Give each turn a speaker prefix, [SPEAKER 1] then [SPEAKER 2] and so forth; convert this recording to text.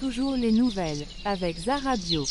[SPEAKER 1] Toujours les nouvelles, avec Zaradio.